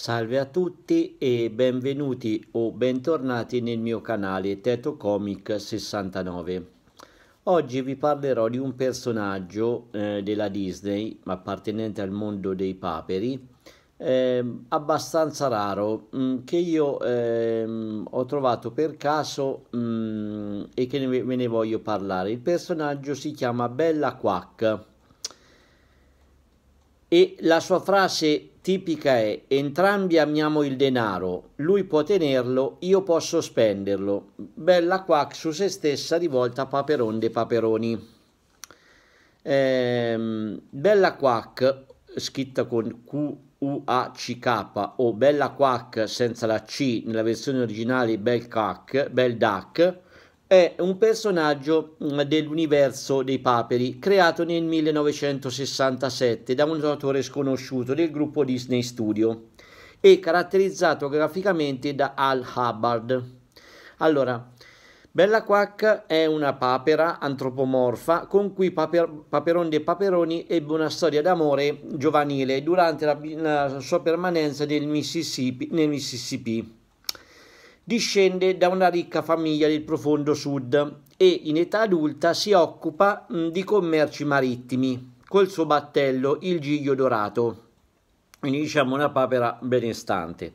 Salve a tutti e benvenuti o bentornati nel mio canale Teto Comic 69. Oggi vi parlerò di un personaggio eh, della Disney appartenente al mondo dei paperi eh, abbastanza raro mh, mm, che io eh, ho trovato per caso mh, mm, e che ne, ve ne voglio parlare. Il personaggio si chiama Bella Quack e la sua frase tipica è entrambi amiamo il denaro, lui può tenerlo, io posso spenderlo. Bella quack su se stessa rivolta a Paperon de Paperoni. Ehm, bella quack scritta con Q-U-A-C-K o Bella quack senza la C nella versione originale Bel Cac, Bel Duck è un personaggio mm, dell'universo dei paperi creato nel 1967 da un autore sconosciuto del gruppo Disney Studio e caratterizzato graficamente da Al Hubbard. Allora, Bella Quack è una papera antropomorfa con cui paper, Paperon dei Paperoni ebbe una storia d'amore giovanile durante la, la sua permanenza Mississippi, nel Mississippi discende da una ricca famiglia del profondo sud e in età adulta si occupa di commerci marittimi col suo battello il giglio dorato quindi diciamo una papera benestante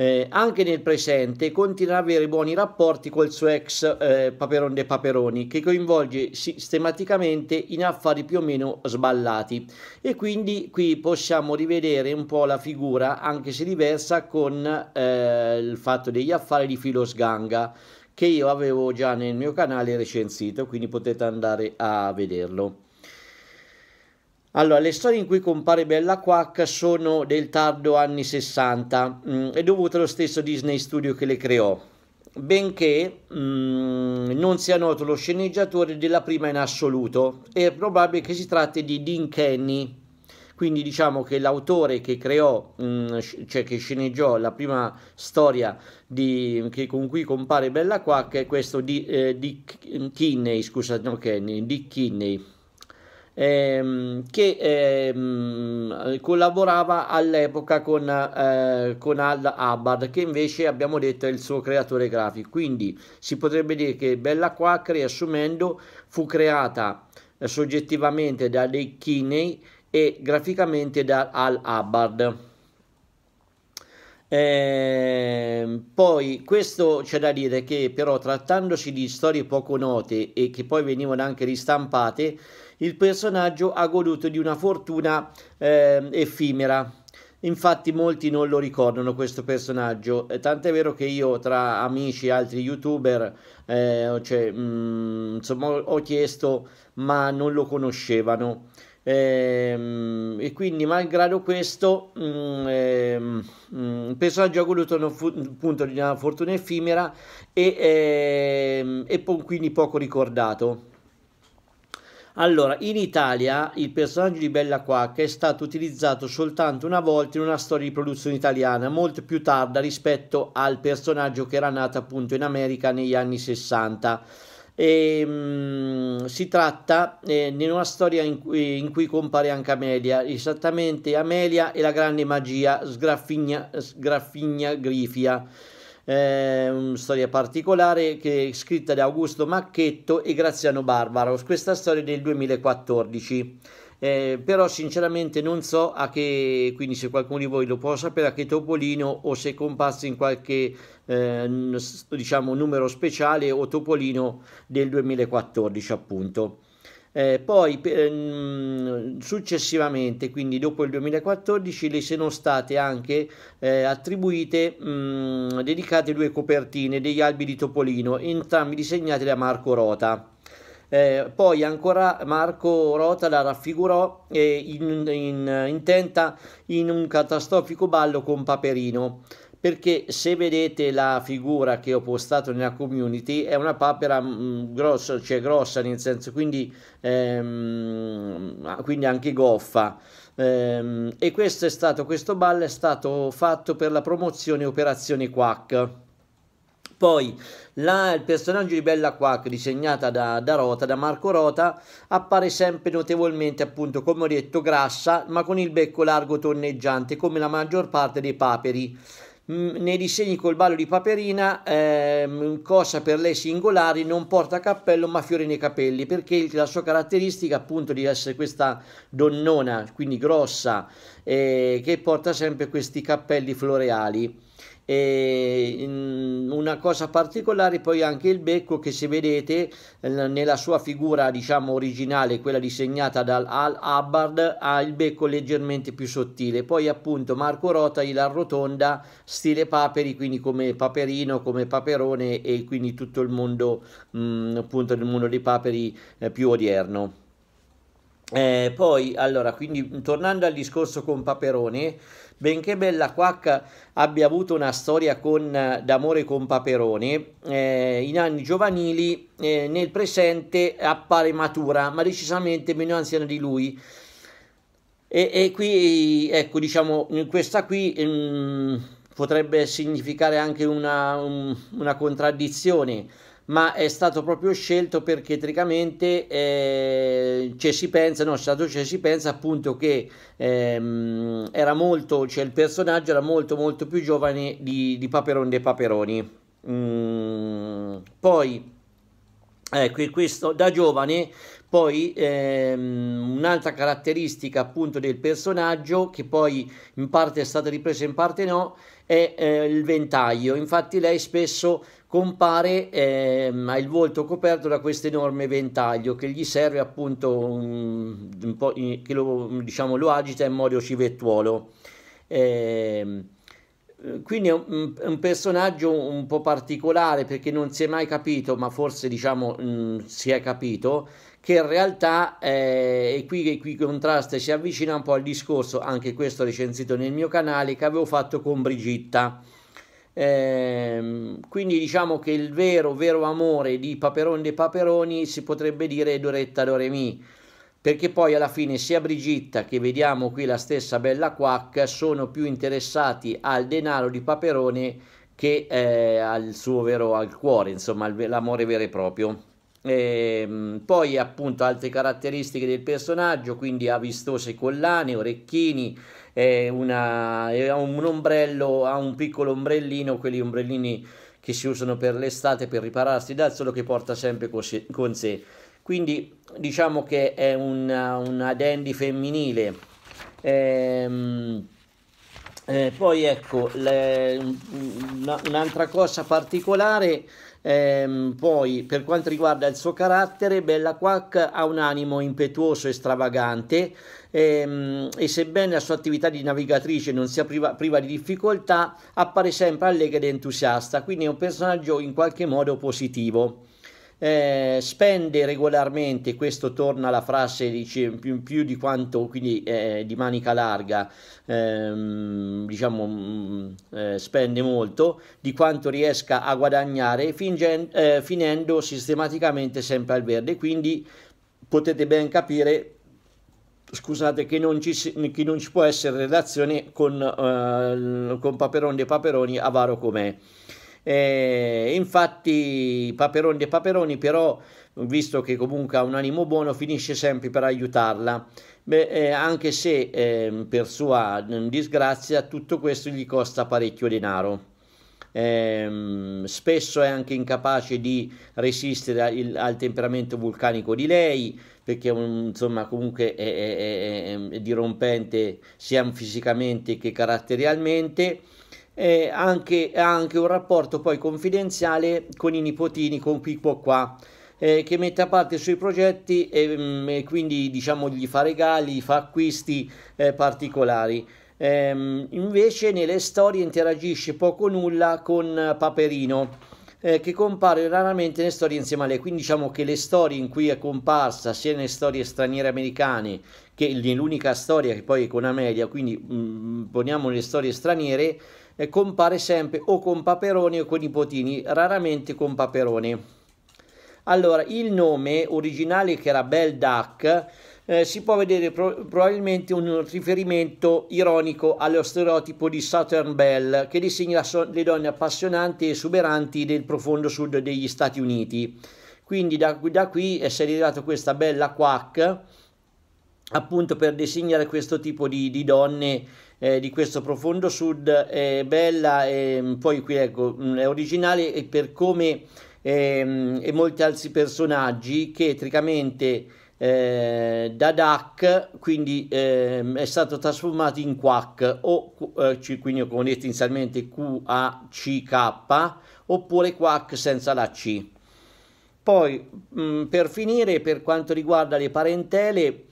eh, anche nel presente continua ad avere buoni rapporti col suo ex eh, Paperon de Paperoni che coinvolge sistematicamente in affari più o meno sballati e quindi qui possiamo rivedere un po' la figura anche se diversa con eh, il fatto degli affari di Filos Ganga che io avevo già nel mio canale recensito quindi potete andare a vederlo. Allora, le storie in cui compare Bella Quack sono del tardo anni 60, mh, mm, è dovuto allo stesso Disney Studio che le creò, benché mh, mm, non sia noto lo sceneggiatore della prima in assoluto, è probabile che si tratti di Dean Kenny, quindi diciamo che l'autore che creò, mh, mm, cioè che sceneggiò la prima storia di, con cui compare Bella Quack è questo di, eh, Dick Kinney, scusate, no Kenny, Dick Kinney ehm, che ehm, collaborava all'epoca con, eh, con Al Hubbard, che invece abbiamo detto è il suo creatore grafico. Quindi si potrebbe dire che Bella Quack, riassumendo, fu creata eh, soggettivamente da Lee Kinney e graficamente da Al Hubbard. Eh, poi questo c'è da dire che però trattandosi di storie poco note e che poi venivano anche ristampate il personaggio ha goduto di una fortuna eh, effimera. Infatti molti non lo ricordano questo personaggio, eh, tant'è vero che io tra amici e altri youtuber eh, cioè, mh, mm, insomma, ho chiesto ma non lo conoscevano. E, ehm, e quindi, malgrado questo, mm, ehm, mm, il personaggio ha goduto appunto di una fortuna effimera e, eh, e quindi poco ricordato. Allora, in Italia il personaggio di Bella Quacca è stato utilizzato soltanto una volta in una storia di produzione italiana, molto più tarda rispetto al personaggio che era nato appunto in America negli anni 60. E, um, si tratta eh, di una storia in cui, in cui, compare anche Amelia, esattamente Amelia e la grande magia sgraffigna, sgraffigna grifia eh, una storia particolare che è scritta da Augusto Macchetto e Graziano Barbaro, questa storia del 2014. Eh, però sinceramente non so a che, quindi se qualcuno di voi lo può sapere, a che Topolino o se è comparso in qualche eh, diciamo numero speciale o Topolino del 2014 appunto. Eh, poi ehm, successivamente, quindi dopo il 2014, le sono state anche eh, attribuite, mh, mm, dedicate due copertine degli albi di Topolino, entrambi disegnati da Marco Rota. Eh, poi ancora Marco Rota la raffigurò eh, in, in, in, in un catastrofico ballo con Paperino perché se vedete la figura che ho postato nella community è una papera mh, mm, grossa, cioè grossa nel senso quindi, ehm, quindi anche goffa ehm, e questo è stato questo ball è stato fatto per la promozione operazione quack poi la, il personaggio di Bella Quack disegnata da, da, Rota, da Marco Rota, appare sempre notevolmente, appunto, come ho detto, grassa, ma con il becco largo tonneggiante, come la maggior parte dei paperi. Mm, nei disegni col ballo di paperina, ehm, cosa per lei singolare, non porta cappello ma fiori nei capelli, perché la sua caratteristica appunto di essere questa donnona, quindi grossa, eh, che porta sempre questi cappelli floreali e una cosa particolare poi anche il becco che se vedete eh, nella sua figura diciamo originale quella disegnata dal Al Hubbard ha il becco leggermente più sottile poi appunto Marco Rota la arrotonda stile paperi quindi come paperino come paperone e quindi tutto il mondo mh, mm, appunto del mondo dei paperi eh, più odierno eh, poi, allora, quindi tornando al discorso con Paperone, benché Bella Quacca abbia avuto una storia con, eh, d'amore con Paperone, eh, in anni giovanili, eh, nel presente appare matura, ma decisamente meno anziana di lui. E, e qui, ecco, diciamo, questa qui mh, mm, potrebbe significare anche una, un, una contraddizione ma è stato proprio scelto perché tricamente eh, ci pensa, no, Satoshi si pensa appunto che ehm, era molto, cioè il personaggio era molto molto più giovane di, di Paperon dei Paperoni. Mm, poi, ecco, questo da giovane poi ehm, un'altra caratteristica appunto del personaggio, che poi in parte è stata ripresa, in parte no, è eh, il ventaglio. Infatti lei spesso compare ehm, ha il volto coperto da questo enorme ventaglio che gli serve appunto un, un po', che lo, diciamo, lo, agita in modo civettuolo. Eh, quindi è un, un, personaggio un po' particolare perché non si è mai capito, ma forse diciamo mh, mm, si è capito che in realtà, eh, e qui, e qui contrasta si avvicina un po' al discorso, anche questo recensito nel mio canale, che avevo fatto con Brigitta eh, quindi diciamo che il vero, vero amore di Paperon dei Paperoni si potrebbe dire Doretta Doremi, perché poi alla fine sia Brigitta che vediamo qui la stessa Bella Quack sono più interessati al denaro di Paperone che eh, al suo vero, al cuore, insomma l'amore vero e proprio. E, ehm, poi appunto altre caratteristiche del personaggio, quindi ha vistose collane, orecchini, una, un ombrello, ha un piccolo ombrellino, quegli ombrellini che si usano per l'estate per ripararsi dal sole che porta sempre con sé. Quindi diciamo che è una, una dandy femminile. Ehm, eh, poi ecco, le, una, un'altra cosa particolare Ehm, poi per quanto riguarda il suo carattere, Bella Quack ha un animo impetuoso e stravagante ehm, e sebbene la sua attività di navigatrice non sia priva, priva di difficoltà, appare sempre allegra ed entusiasta, quindi è un personaggio in qualche modo positivo eh, spende regolarmente, questo torna alla frase dice, più, più di quanto, quindi eh, di manica larga, ehm, diciamo, mm, eh, spende molto, di quanto riesca a guadagnare, fingen, eh, finendo sistematicamente sempre al verde. Quindi potete ben capire scusate che non, ci, che non ci, può essere relazione con, eh, con Paperoni e Paperoni avaro com'è. Eh, infatti Paperoni e Paperoni però, visto che comunque ha un animo buono, finisce sempre per aiutarla. Beh, eh, anche se eh, per sua mm, disgrazia tutto questo gli costa parecchio denaro. Eh, spesso è anche incapace di resistere al, al temperamento vulcanico di lei perché mm, insomma comunque è, è, è, è dirompente sia fisicamente che caratterialmente eh, anche, anche un rapporto poi confidenziale con i nipotini, con qui qua qua. Eh, che mette a parte i suoi progetti e, mm, e, quindi diciamo gli fa regali, fa acquisti eh, particolari. Ehm, invece nelle storie interagisce poco o nulla con Paperino. Eh, che compare raramente nelle storie insieme a lei, quindi diciamo che le storie in cui è comparsa, sia nelle storie straniere americane che l'unica storia che poi è con Amelia, quindi mh, mm, poniamo le storie straniere, eh, compare sempre o con Paperone o con i potini, raramente con Paperone. Allora, il nome originale che era Bel Duck eh, si può vedere pro- probabilmente un riferimento ironico allo stereotipo di Southern Belle che disegna so- le donne appassionanti e esuberanti del profondo sud degli Stati Uniti. Quindi da, da qui è derivato questa bella quack appunto per designare questo tipo di, di donne eh, di questo profondo sud è eh, bella eh, poi qui ecco mm, è originale e per come ehm, e molti altri personaggi che etricamente eh, da Duck quindi ehm, è stato trasformato in Quack o eh, quindi come detto inizialmente q a c k oppure Quack senza la C poi mh, mm, per finire per quanto riguarda le parentele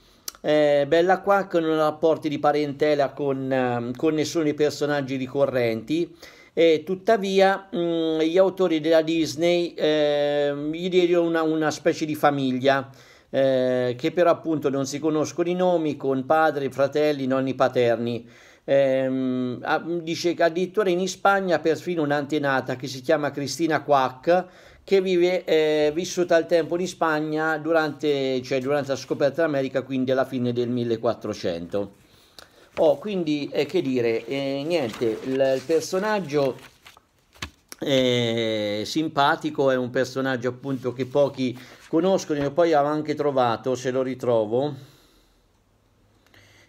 eh, bella qua che non ha rapporti di parentela con, ehm, con, nessuno dei personaggi ricorrenti. E tuttavia mh, mm, gli autori della Disney eh, gli diedero una, una specie di famiglia. Eh, che però appunto non si conoscono i nomi con padri, fratelli, nonni paterni. Eh, dice che addirittura in Spagna perfino un'antenata che si chiama Cristina Quack che vive eh, vissuta al tempo in Spagna durante, cioè durante la scoperta dell'America, quindi alla fine del 1400. Oh, quindi eh, che dire, eh, niente, il, il personaggio eh, simpatico è un personaggio appunto che pochi conoscono, e poi avevo anche trovato, se lo ritrovo.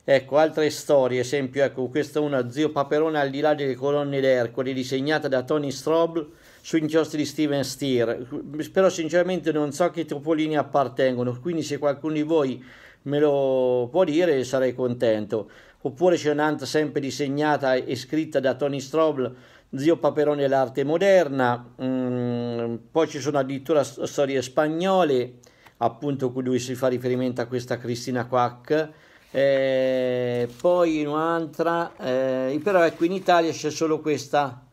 Ecco, altre storie, esempio, ecco, questa è una, Zio Paperone al di là delle colonne d'Ercole, disegnata da Tony Strobl, su inchiostri di Steven Steer, però sinceramente non so a che topolini appartengono, quindi se qualcuno di voi me lo può dire sarei contento. Oppure c'è un'altra sempre disegnata e scritta da Tony Strobl, Zio Paperone e l'arte moderna, mm, poi ci sono addirittura storie spagnole, appunto cui si fa riferimento a questa Cristina Quack. Eh, poi un'altra, eh, però ecco in Italia c'è solo questa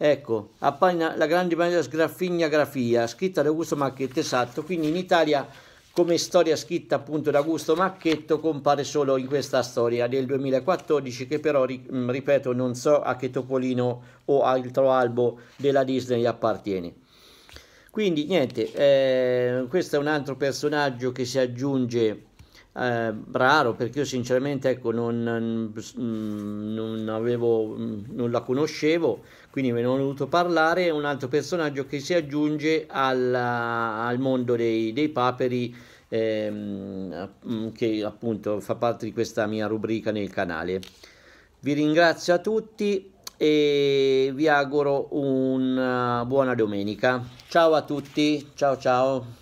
Ecco, appare la grande bandiera sgraffigna grafia, scritta da Augusto Macchetto, esatto, quindi in Italia come storia scritta appunto da Augusto Macchetto compare solo in questa storia del 2014 che però, mm, ripeto, non so a che Topolino o altro albo della Disney appartiene. Quindi niente, eh, questo è un altro personaggio che si aggiunge eh, raro perché io sinceramente ecco, non, mm, mm, non, avevo, non la conoscevo, quindi me ne ho voluto parlare, è un altro personaggio che si aggiunge alla, al mondo dei, dei paperi ehm, che appunto fa parte di questa mia rubrica nel canale. Vi ringrazio a tutti e vi auguro una buona domenica. Ciao a tutti, ciao ciao.